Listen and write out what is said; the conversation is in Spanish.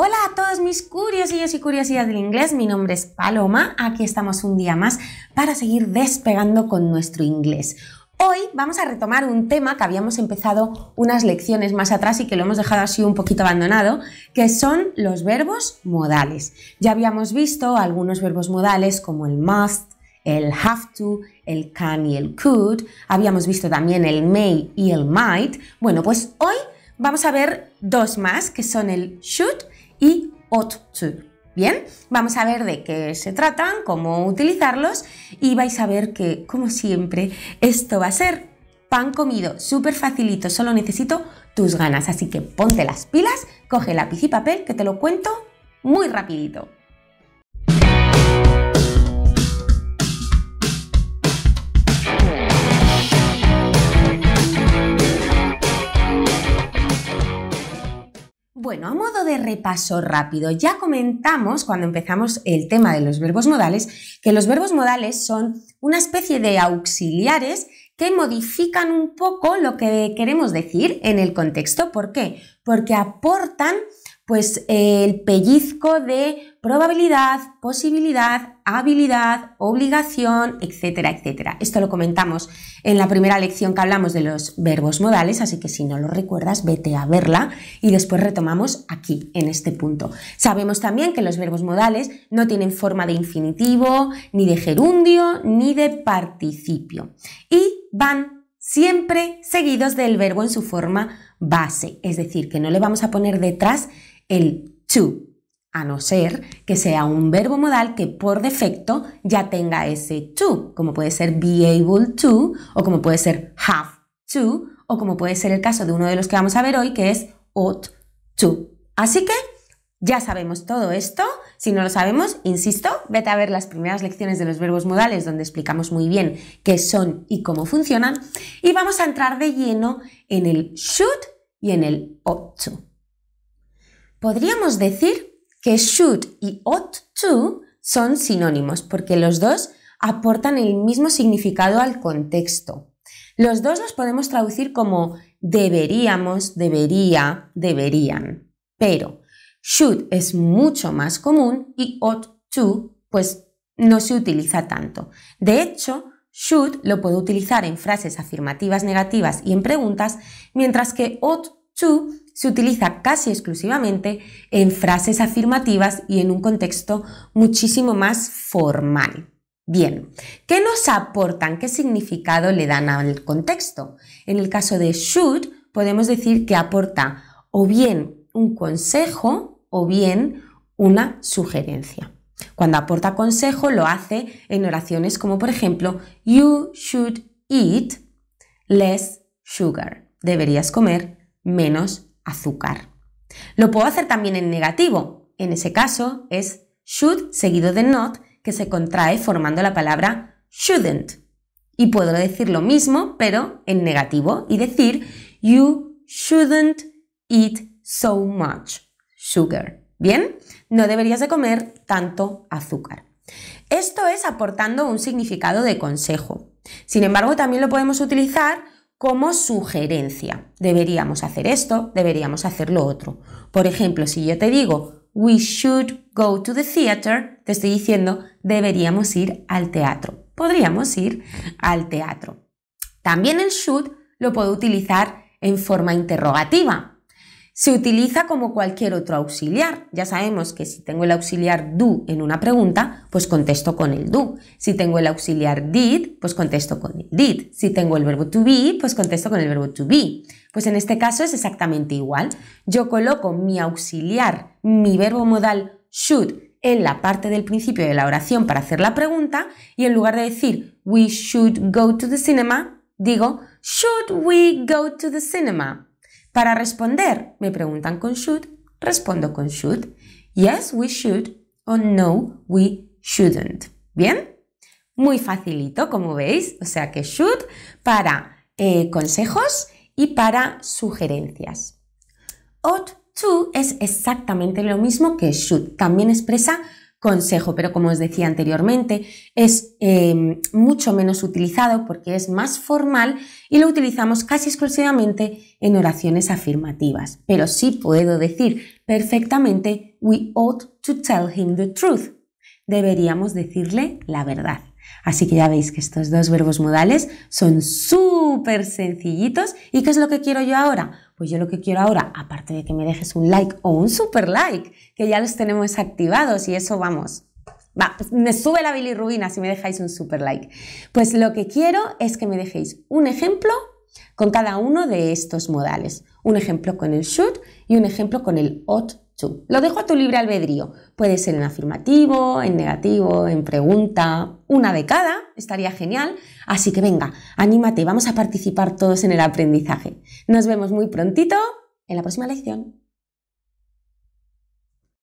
Hola a todos mis curiosillos y curiosidades del inglés, mi nombre es Paloma, aquí estamos un día más para seguir despegando con nuestro inglés. Hoy vamos a retomar un tema que habíamos empezado unas lecciones más atrás y que lo hemos dejado así un poquito abandonado, que son los verbos modales. Ya habíamos visto algunos verbos modales como el must, el have to, el can y el could. Habíamos visto también el may y el might. Bueno, pues hoy vamos a ver dos más, que son el should y tub. Bien, vamos a ver de qué se tratan, cómo utilizarlos y vais a ver que, como siempre, esto va a ser pan comido, súper facilito, solo necesito tus ganas. Así que ponte las pilas, coge lápiz y papel que te lo cuento muy rapidito. Bueno, a modo de repaso rápido, ya comentamos cuando empezamos el tema de los verbos modales que los verbos modales son una especie de auxiliares que modifican un poco lo que queremos decir en el contexto. ¿Por qué? Porque aportan pues el pellizco de probabilidad, posibilidad, habilidad, obligación, etcétera, etcétera. Esto lo comentamos en la primera lección que hablamos de los verbos modales, así que si no lo recuerdas, vete a verla y después retomamos aquí, en este punto. Sabemos también que los verbos modales no tienen forma de infinitivo, ni de gerundio, ni de participio. Y van siempre seguidos del verbo en su forma base, es decir, que no le vamos a poner detrás el to, a no ser que sea un verbo modal que por defecto ya tenga ese to, como puede ser be able to, o como puede ser have to, o como puede ser el caso de uno de los que vamos a ver hoy, que es ought to. Así que ya sabemos todo esto. Si no lo sabemos, insisto, vete a ver las primeras lecciones de los verbos modales donde explicamos muy bien qué son y cómo funcionan. Y vamos a entrar de lleno en el should y en el ought to. Podríamos decir que should y ought to son sinónimos porque los dos aportan el mismo significado al contexto. Los dos los podemos traducir como deberíamos, debería, deberían. Pero should es mucho más común y ought to pues no se utiliza tanto. De hecho, should lo puedo utilizar en frases afirmativas negativas y en preguntas, mientras que ought SHOULD se utiliza casi exclusivamente en frases afirmativas y en un contexto muchísimo más formal. Bien, ¿qué nos aportan? ¿Qué significado le dan al contexto? En el caso de should, podemos decir que aporta o bien un consejo o bien una sugerencia. Cuando aporta consejo lo hace en oraciones como por ejemplo You should eat less sugar. Deberías comer menos azúcar. Lo puedo hacer también en negativo. En ese caso es should seguido de not que se contrae formando la palabra shouldn't. Y puedo decir lo mismo pero en negativo y decir you shouldn't eat so much sugar. ¿Bien? No deberías de comer tanto azúcar. Esto es aportando un significado de consejo. Sin embargo, también lo podemos utilizar como sugerencia. Deberíamos hacer esto, deberíamos hacer lo otro. Por ejemplo, si yo te digo, we should go to the theater, te estoy diciendo, deberíamos ir al teatro. Podríamos ir al teatro. También el should lo puedo utilizar en forma interrogativa. Se utiliza como cualquier otro auxiliar. Ya sabemos que si tengo el auxiliar do en una pregunta, pues contesto con el do. Si tengo el auxiliar did, pues contesto con el did. Si tengo el verbo to be, pues contesto con el verbo to be. Pues en este caso es exactamente igual. Yo coloco mi auxiliar, mi verbo modal should en la parte del principio de la oración para hacer la pregunta y en lugar de decir we should go to the cinema, digo should we go to the cinema. Para responder, me preguntan con should, respondo con should. Yes, we should o no, we shouldn't. ¿Bien? Muy facilito, como veis. O sea que should para eh, consejos y para sugerencias. Ought to es exactamente lo mismo que should. También expresa consejo, pero como os decía anteriormente, es em, mucho menos utilizado porque es más formal y lo utilizamos casi exclusivamente en oraciones afirmativas. Pero sí puedo decir perfectamente, we ought to tell him the truth. Deberíamos decirle la verdad. Así que ya veis que estos dos verbos modales son súper sencillitos. ¿Y qué es lo que quiero yo ahora? Pues yo lo que quiero ahora, aparte de que me dejes un like o un super like, que ya los tenemos activados y eso vamos. Pues me sube la bilirrubina si me dejáis un super like. Pues lo que quiero es que me dejéis un ejemplo con cada uno de estos modales un ejemplo con el should y un ejemplo con el ought to. Lo dejo a tu libre albedrío. Puede ser en afirmativo, en negativo, en pregunta, una de cada, estaría genial. Así que venga, anímate, vamos a participar todos en el aprendizaje. Nos vemos muy prontito en la próxima lección.